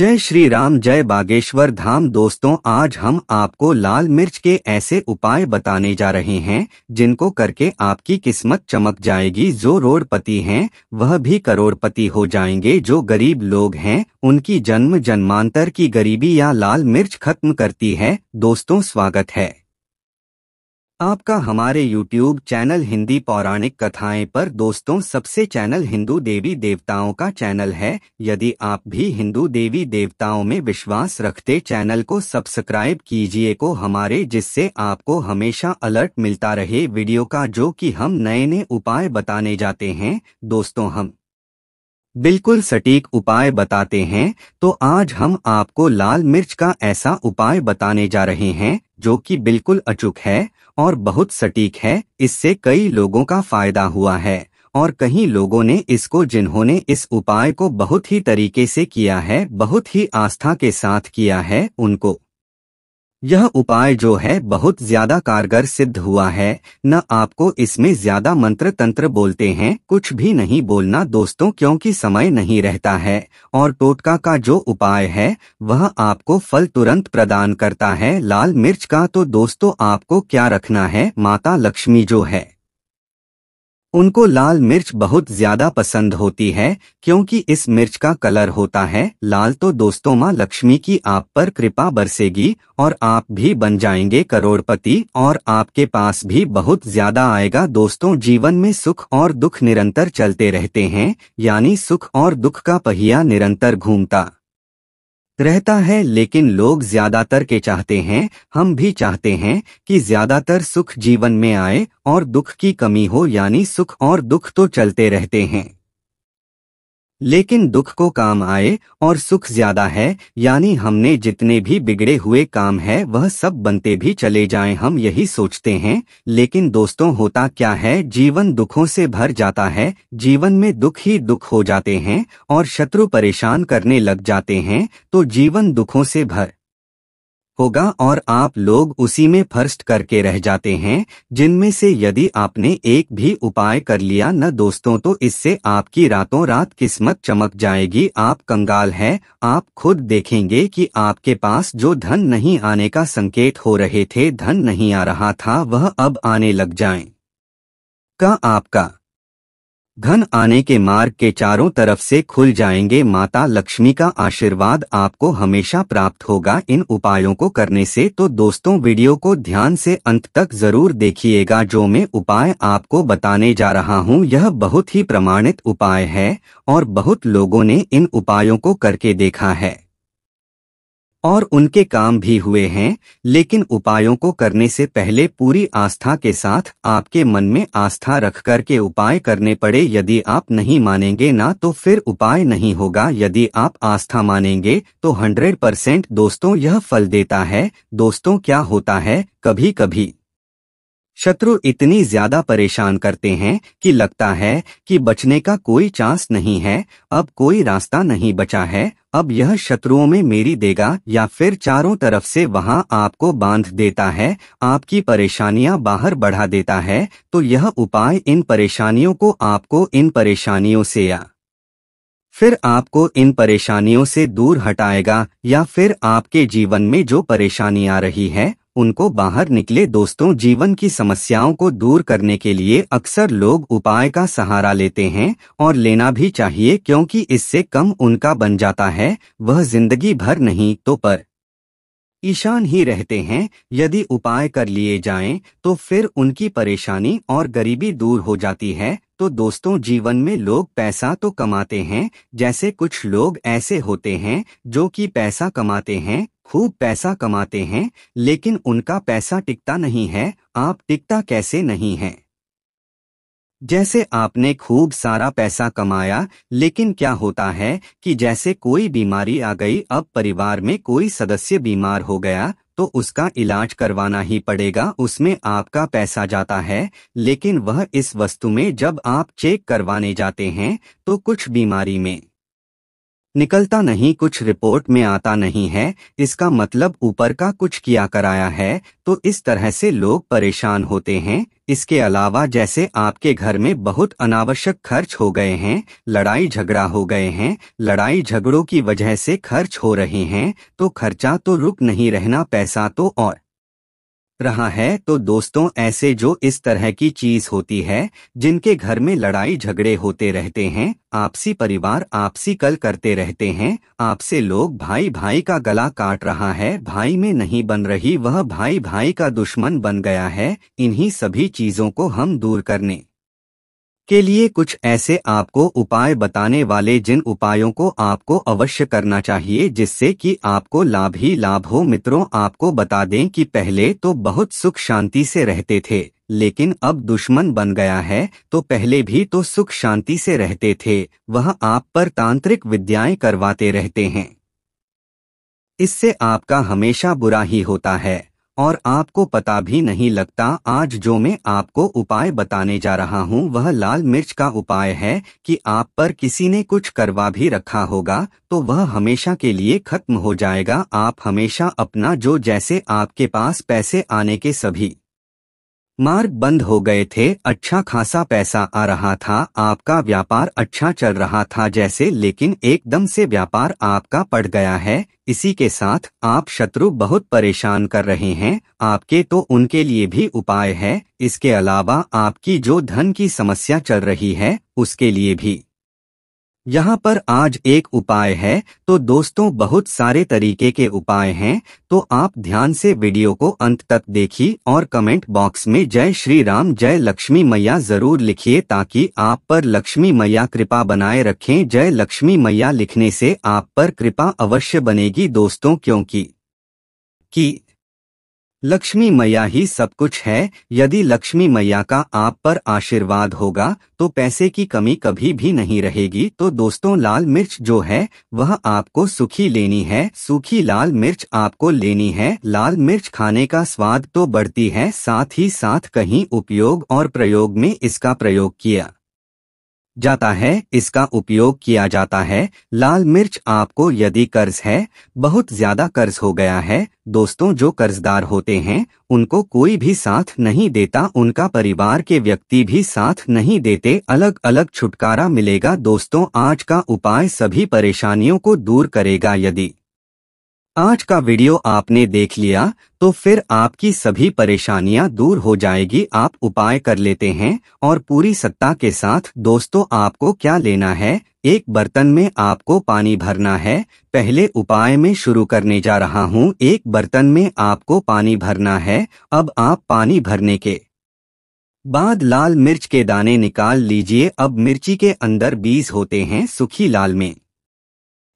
जय श्री राम जय बागेश्वर धाम दोस्तों आज हम आपको लाल मिर्च के ऐसे उपाय बताने जा रहे हैं जिनको करके आपकी किस्मत चमक जाएगी जो रोडपति हैं वह भी करोड़पति हो जाएंगे जो गरीब लोग हैं उनकी जन्म जन्मांतर की गरीबी या लाल मिर्च खत्म करती है दोस्तों स्वागत है आपका हमारे YouTube चैनल हिंदी पौराणिक कथाएं पर दोस्तों सबसे चैनल हिंदू देवी देवताओं का चैनल है यदि आप भी हिंदू देवी देवताओं में विश्वास रखते चैनल को सब्सक्राइब कीजिए को हमारे जिससे आपको हमेशा अलर्ट मिलता रहे वीडियो का जो कि हम नए नए उपाय बताने जाते हैं दोस्तों हम बिल्कुल सटीक उपाय बताते हैं तो आज हम आपको लाल मिर्च का ऐसा उपाय बताने जा रहे हैं जो कि बिल्कुल अचूक है और बहुत सटीक है इससे कई लोगों का फायदा हुआ है और कहीं लोगों ने इसको जिन्होंने इस उपाय को बहुत ही तरीके से किया है बहुत ही आस्था के साथ किया है उनको यह उपाय जो है बहुत ज्यादा कारगर सिद्ध हुआ है न आपको इसमें ज्यादा मंत्र तंत्र बोलते हैं कुछ भी नहीं बोलना दोस्तों क्योंकि समय नहीं रहता है और टोटका का जो उपाय है वह आपको फल तुरंत प्रदान करता है लाल मिर्च का तो दोस्तों आपको क्या रखना है माता लक्ष्मी जो है उनको लाल मिर्च बहुत ज्यादा पसंद होती है क्योंकि इस मिर्च का कलर होता है लाल तो दोस्तों माँ लक्ष्मी की आप पर कृपा बरसेगी और आप भी बन जाएंगे करोड़पति और आपके पास भी बहुत ज्यादा आएगा दोस्तों जीवन में सुख और दुख निरंतर चलते रहते हैं यानी सुख और दुख का पहिया निरंतर घूमता रहता है लेकिन लोग ज्यादातर के चाहते हैं हम भी चाहते हैं कि ज्यादातर सुख जीवन में आए और दुख की कमी हो यानी सुख और दुख तो चलते रहते हैं लेकिन दुख को काम आए और सुख ज्यादा है यानी हमने जितने भी बिगड़े हुए काम है वह सब बनते भी चले जाएं हम यही सोचते हैं लेकिन दोस्तों होता क्या है जीवन दुखों से भर जाता है जीवन में दुख ही दुख हो जाते हैं और शत्रु परेशान करने लग जाते हैं तो जीवन दुखों से भर होगा और आप लोग उसी में फर्स्ट करके रह जाते हैं जिनमें से यदि आपने एक भी उपाय कर लिया न दोस्तों तो इससे आपकी रातों रात किस्मत चमक जाएगी आप कंगाल हैं आप खुद देखेंगे कि आपके पास जो धन नहीं आने का संकेत हो रहे थे धन नहीं आ रहा था वह अब आने लग जाए का आपका धन आने के मार्ग के चारों तरफ से खुल जाएंगे माता लक्ष्मी का आशीर्वाद आपको हमेशा प्राप्त होगा इन उपायों को करने से तो दोस्तों वीडियो को ध्यान से अंत तक जरूर देखिएगा जो मैं उपाय आपको बताने जा रहा हूं यह बहुत ही प्रमाणित उपाय है और बहुत लोगों ने इन उपायों को करके देखा है और उनके काम भी हुए हैं लेकिन उपायों को करने से पहले पूरी आस्था के साथ आपके मन में आस्था रख कर के उपाय करने पड़े यदि आप नहीं मानेंगे ना तो फिर उपाय नहीं होगा यदि आप आस्था मानेंगे तो 100 परसेंट दोस्तों यह फल देता है दोस्तों क्या होता है कभी कभी शत्रु इतनी ज्यादा परेशान करते हैं कि लगता है कि बचने का कोई चांस नहीं है अब कोई रास्ता नहीं बचा है अब यह शत्रुओं में मेरी देगा या फिर चारों तरफ से वहां आपको बांध देता है आपकी परेशानियां बाहर बढ़ा देता है तो यह उपाय इन परेशानियों को आपको इन परेशानियों से या फिर आपको इन परेशानियों से दूर हटाएगा या फिर आपके जीवन में जो परेशानी आ रही है उनको बाहर निकले दोस्तों जीवन की समस्याओं को दूर करने के लिए अक्सर लोग उपाय का सहारा लेते हैं और लेना भी चाहिए क्योंकि इससे कम उनका बन जाता है वह जिंदगी भर नहीं तो पर ईशान ही रहते हैं यदि उपाय कर लिए जाएं तो फिर उनकी परेशानी और गरीबी दूर हो जाती है तो दोस्तों जीवन में लोग पैसा तो कमाते हैं जैसे कुछ लोग ऐसे होते हैं जो कि पैसा कमाते हैं खूब पैसा कमाते हैं लेकिन उनका पैसा टिकता नहीं है आप टिकता कैसे नहीं है जैसे आपने खूब सारा पैसा कमाया लेकिन क्या होता है कि जैसे कोई बीमारी आ गई अब परिवार में कोई सदस्य बीमार हो गया तो उसका इलाज करवाना ही पड़ेगा उसमें आपका पैसा जाता है लेकिन वह इस वस्तु में जब आप चेक करवाने जाते हैं तो कुछ बीमारी में निकलता नहीं कुछ रिपोर्ट में आता नहीं है इसका मतलब ऊपर का कुछ किया कराया है तो इस तरह से लोग परेशान होते हैं इसके अलावा जैसे आपके घर में बहुत अनावश्यक खर्च हो गए हैं लड़ाई झगड़ा हो गए हैं लड़ाई झगड़ों की वजह से खर्च हो रहे हैं तो खर्चा तो रुक नहीं रहना पैसा तो और रहा है तो दोस्तों ऐसे जो इस तरह की चीज होती है जिनके घर में लड़ाई झगड़े होते रहते हैं आपसी परिवार आपसी कल करते रहते हैं आपसे लोग भाई भाई का गला काट रहा है भाई में नहीं बन रही वह भाई भाई का दुश्मन बन गया है इन्हीं सभी चीजों को हम दूर करने इसके लिए कुछ ऐसे आपको उपाय बताने वाले जिन उपायों को आपको अवश्य करना चाहिए जिससे कि आपको लाभ ही लाभ हो मित्रों आपको बता दें कि पहले तो बहुत सुख शांति से रहते थे लेकिन अब दुश्मन बन गया है तो पहले भी तो सुख शांति से रहते थे वह आप पर तांत्रिक विद्याएं करवाते रहते हैं इससे आपका हमेशा बुरा ही होता है और आपको पता भी नहीं लगता आज जो मैं आपको उपाय बताने जा रहा हूँ वह लाल मिर्च का उपाय है कि आप पर किसी ने कुछ करवा भी रखा होगा तो वह हमेशा के लिए खत्म हो जाएगा आप हमेशा अपना जो जैसे आपके पास पैसे आने के सभी मार्ग बंद हो गए थे अच्छा खासा पैसा आ रहा था आपका व्यापार अच्छा चल रहा था जैसे लेकिन एकदम से व्यापार आपका पड़ गया है इसी के साथ आप शत्रु बहुत परेशान कर रहे हैं आपके तो उनके लिए भी उपाय है इसके अलावा आपकी जो धन की समस्या चल रही है उसके लिए भी यहाँ पर आज एक उपाय है तो दोस्तों बहुत सारे तरीके के उपाय हैं तो आप ध्यान से वीडियो को अंत तक देखिए और कमेंट बॉक्स में जय श्री राम जय लक्ष्मी मैया जरूर लिखिए ताकि आप पर लक्ष्मी मैया कृपा बनाए रखें जय लक्ष्मी मैया लिखने से आप पर कृपा अवश्य बनेगी दोस्तों क्योंकि कि लक्ष्मी मैया ही सब कुछ है यदि लक्ष्मी मैया का आप पर आशीर्वाद होगा तो पैसे की कमी कभी भी नहीं रहेगी तो दोस्तों लाल मिर्च जो है वह आपको सुखी लेनी है सूखी लाल मिर्च आपको लेनी है लाल मिर्च खाने का स्वाद तो बढ़ती है साथ ही साथ कहीं उपयोग और प्रयोग में इसका प्रयोग किया जाता है इसका उपयोग किया जाता है लाल मिर्च आपको यदि कर्ज है बहुत ज्यादा कर्ज हो गया है दोस्तों जो कर्जदार होते हैं उनको कोई भी साथ नहीं देता उनका परिवार के व्यक्ति भी साथ नहीं देते अलग अलग छुटकारा मिलेगा दोस्तों आज का उपाय सभी परेशानियों को दूर करेगा यदि आज का वीडियो आपने देख लिया तो फिर आपकी सभी परेशानियां दूर हो जाएगी आप उपाय कर लेते हैं और पूरी सत्ता के साथ दोस्तों आपको क्या लेना है एक बर्तन में आपको पानी भरना है पहले उपाय में शुरू करने जा रहा हूँ एक बर्तन में आपको पानी भरना है अब आप पानी भरने के बाद लाल मिर्च के दाने निकाल लीजिए अब मिर्ची के अंदर बीज होते हैं सुखी लाल में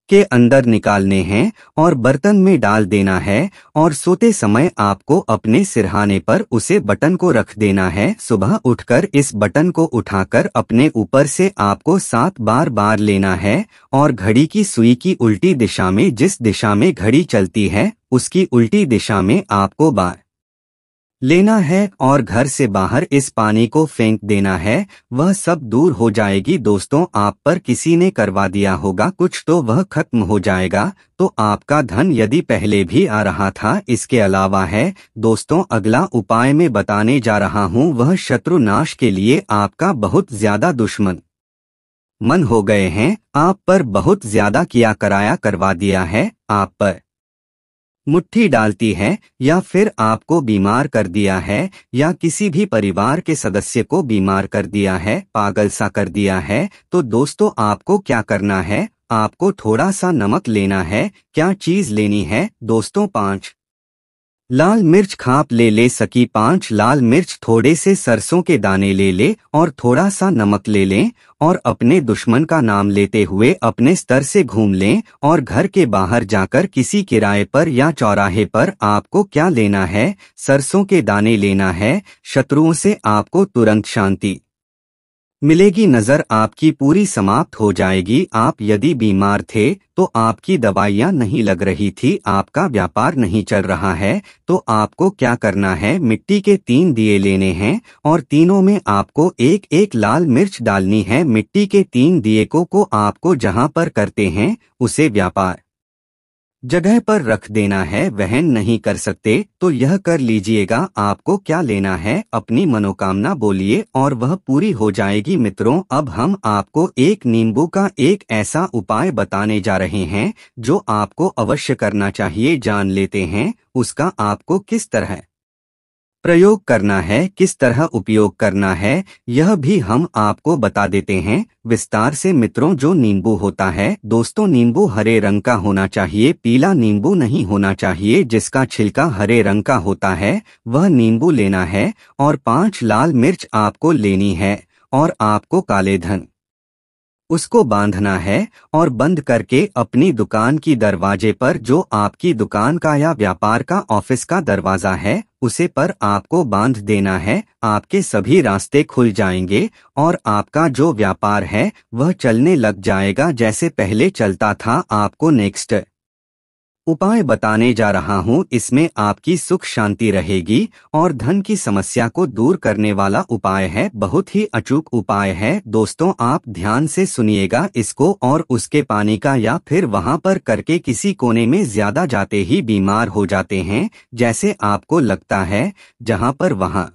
के अंदर निकालने हैं और बर्तन में डाल देना है और सोते समय आपको अपने सिरहाने पर उसे बटन को रख देना है सुबह उठकर इस बटन को उठाकर अपने ऊपर से आपको सात बार बार लेना है और घड़ी की सुई की उल्टी दिशा में जिस दिशा में घड़ी चलती है उसकी उल्टी दिशा में आपको बार लेना है और घर से बाहर इस पानी को फेंक देना है वह सब दूर हो जाएगी दोस्तों आप पर किसी ने करवा दिया होगा कुछ तो वह खत्म हो जाएगा तो आपका धन यदि पहले भी आ रहा था इसके अलावा है दोस्तों अगला उपाय में बताने जा रहा हूँ वह शत्रु नाश के लिए आपका बहुत ज्यादा दुश्मन मन हो गए हैं आप पर बहुत ज्यादा किया कराया करवा दिया है आप पर मुट्ठी डालती है या फिर आपको बीमार कर दिया है या किसी भी परिवार के सदस्य को बीमार कर दिया है पागल सा कर दिया है तो दोस्तों आपको क्या करना है आपको थोड़ा सा नमक लेना है क्या चीज लेनी है दोस्तों पाँच लाल मिर्च खाप ले ले सकी पांच लाल मिर्च थोड़े से सरसों के दाने ले ले और थोड़ा सा नमक ले लें और अपने दुश्मन का नाम लेते हुए अपने स्तर से घूम लें और घर के बाहर जाकर किसी किराए पर या चौराहे पर आपको क्या लेना है सरसों के दाने लेना है शत्रुओं से आपको तुरंत शांति मिलेगी नज़र आपकी पूरी समाप्त हो जाएगी आप यदि बीमार थे तो आपकी दवाइयाँ नहीं लग रही थी आपका व्यापार नहीं चल रहा है तो आपको क्या करना है मिट्टी के तीन दिए लेने हैं और तीनों में आपको एक एक लाल मिर्च डालनी है मिट्टी के तीन दिए को, को आपको जहाँ पर करते हैं उसे व्यापार जगह पर रख देना है वहन नहीं कर सकते तो यह कर लीजिएगा आपको क्या लेना है अपनी मनोकामना बोलिए और वह पूरी हो जाएगी मित्रों अब हम आपको एक नींबू का एक ऐसा उपाय बताने जा रहे हैं जो आपको अवश्य करना चाहिए जान लेते हैं उसका आपको किस तरह प्रयोग करना है किस तरह उपयोग करना है यह भी हम आपको बता देते हैं विस्तार से मित्रों जो नींबू होता है दोस्तों नींबू हरे रंग का होना चाहिए पीला नींबू नहीं होना चाहिए जिसका छिलका हरे रंग का होता है वह नींबू लेना है और पांच लाल मिर्च आपको लेनी है और आपको काले धन उसको बांधना है और बंद करके अपनी दुकान की दरवाजे पर जो आपकी दुकान का या व्यापार का ऑफिस का दरवाजा है उसे पर आपको बांध देना है आपके सभी रास्ते खुल जाएंगे और आपका जो व्यापार है वह चलने लग जाएगा जैसे पहले चलता था आपको नेक्स्ट उपाय बताने जा रहा हूँ इसमें आपकी सुख शांति रहेगी और धन की समस्या को दूर करने वाला उपाय है बहुत ही अचूक उपाय है दोस्तों आप ध्यान से सुनिएगा इसको और उसके पानी का या फिर वहाँ पर करके किसी कोने में ज्यादा जाते ही बीमार हो जाते हैं जैसे आपको लगता है जहाँ पर वहाँ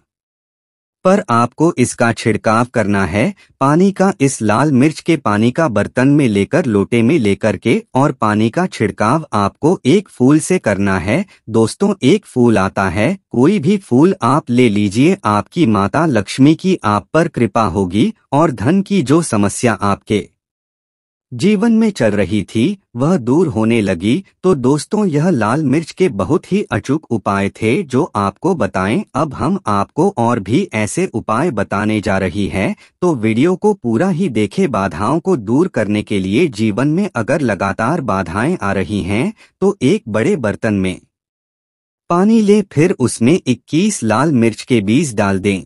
पर आपको इसका छिड़काव करना है पानी का इस लाल मिर्च के पानी का बर्तन में लेकर लोटे में लेकर के और पानी का छिड़काव आपको एक फूल से करना है दोस्तों एक फूल आता है कोई भी फूल आप ले लीजिए आपकी माता लक्ष्मी की आप पर कृपा होगी और धन की जो समस्या आपके जीवन में चल रही थी वह दूर होने लगी तो दोस्तों यह लाल मिर्च के बहुत ही अचूक उपाय थे जो आपको बताएं अब हम आपको और भी ऐसे उपाय बताने जा रही हैं तो वीडियो को पूरा ही देखे बाधाओं को दूर करने के लिए जीवन में अगर लगातार बाधाएं आ रही हैं तो एक बड़े बर्तन में पानी ले फिर उसमें 21 लाल मिर्च के बीज डाल दें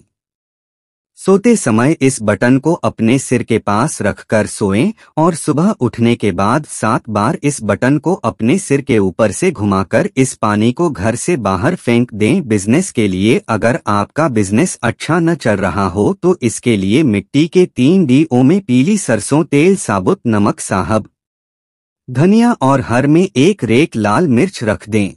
सोते समय इस बटन को अपने सिर के पास रखकर सोएं और सुबह उठने के बाद सात बार इस बटन को अपने सिर के ऊपर से घुमाकर इस पानी को घर से बाहर फेंक दें बिजनेस के लिए अगर आपका बिजनेस अच्छा न चल रहा हो तो इसके लिए मिट्टी के तीन डी ओ में पीली सरसों तेल साबुत नमक साहब धनिया और हर में एक रेक लाल मिर्च रख दें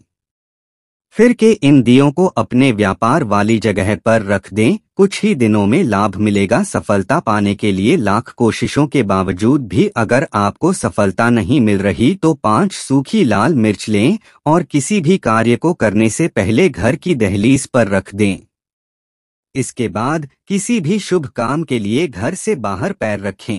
फिर के इन दियों को अपने व्यापार वाली जगह पर रख दें कुछ ही दिनों में लाभ मिलेगा सफलता पाने के लिए लाख कोशिशों के बावजूद भी अगर आपको सफलता नहीं मिल रही तो पांच सूखी लाल मिर्च लें और किसी भी कार्य को करने से पहले घर की दहलीज पर रख दें इसके बाद किसी भी शुभ काम के लिए घर से बाहर पैर रखें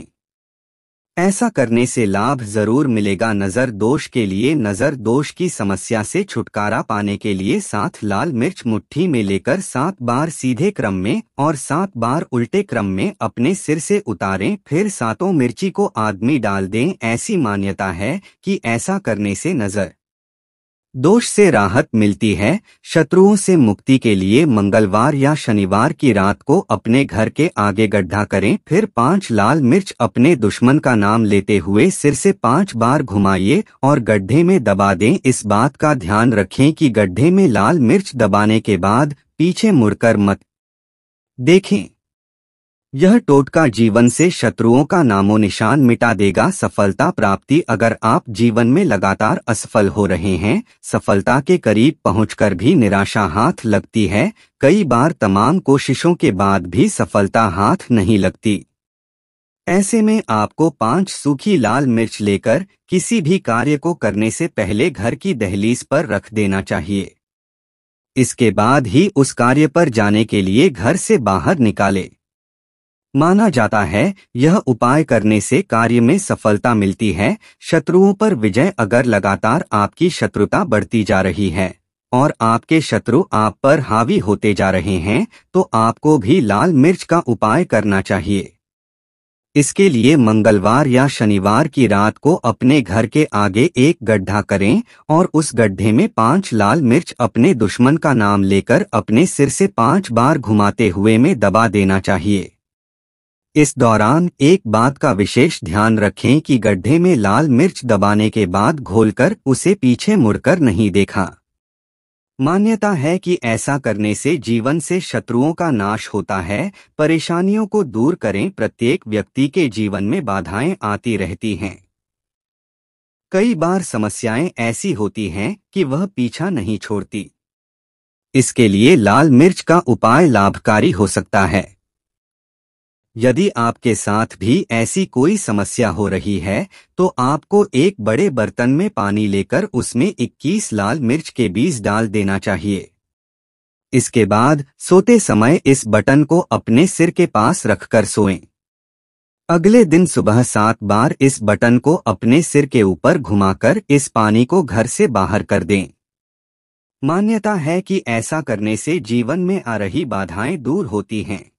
ऐसा करने से लाभ जरूर मिलेगा नजर दोष के लिए नजर दोष की समस्या से छुटकारा पाने के लिए साथ लाल मिर्च मुट्ठी में लेकर सात बार सीधे क्रम में और सात बार उल्टे क्रम में अपने सिर से उतारें फिर सातों मिर्ची को आदमी डाल दें ऐसी मान्यता है कि ऐसा करने से नजर दोष से राहत मिलती है शत्रुओं से मुक्ति के लिए मंगलवार या शनिवार की रात को अपने घर के आगे गड्ढा करें फिर पांच लाल मिर्च अपने दुश्मन का नाम लेते हुए सिर से पांच बार घुमाइए और गड्ढे में दबा दें इस बात का ध्यान रखें कि गड्ढे में लाल मिर्च दबाने के बाद पीछे मुड़कर मत देखें यह टोटका जीवन से शत्रुओं का नामो निशान मिटा देगा सफलता प्राप्ति अगर आप जीवन में लगातार असफल हो रहे हैं सफलता के करीब पहुंचकर भी निराशा हाथ लगती है कई बार तमाम कोशिशों के बाद भी सफलता हाथ नहीं लगती ऐसे में आपको पांच सूखी लाल मिर्च लेकर किसी भी कार्य को करने से पहले घर की दहलीज पर रख देना चाहिए इसके बाद ही उस कार्य पर जाने के लिए घर से बाहर निकाले माना जाता है यह उपाय करने से कार्य में सफलता मिलती है शत्रुओं पर विजय अगर लगातार आपकी शत्रुता बढ़ती जा रही है और आपके शत्रु आप पर हावी होते जा रहे हैं तो आपको भी लाल मिर्च का उपाय करना चाहिए इसके लिए मंगलवार या शनिवार की रात को अपने घर के आगे एक गड्ढा करें और उस गड्ढे में पांच लाल मिर्च अपने दुश्मन का नाम लेकर अपने सिर से पांच बार घुमाते हुए में दबा देना चाहिए इस दौरान एक बात का विशेष ध्यान रखें कि गड्ढे में लाल मिर्च दबाने के बाद घोलकर उसे पीछे मुड़कर नहीं देखा मान्यता है कि ऐसा करने से जीवन से शत्रुओं का नाश होता है परेशानियों को दूर करें प्रत्येक व्यक्ति के जीवन में बाधाएं आती रहती हैं कई बार समस्याएं ऐसी होती हैं कि वह पीछा नहीं छोड़ती इसके लिए लाल मिर्च का उपाय लाभकारी हो सकता है यदि आपके साथ भी ऐसी कोई समस्या हो रही है तो आपको एक बड़े बर्तन में पानी लेकर उसमें 21 लाल मिर्च के बीज डाल देना चाहिए इसके बाद सोते समय इस बटन को अपने सिर के पास रखकर सोएं। अगले दिन सुबह सात बार इस बटन को अपने सिर के ऊपर घुमाकर इस पानी को घर से बाहर कर दें मान्यता है कि ऐसा करने से जीवन में आ रही बाधाएं दूर होती हैं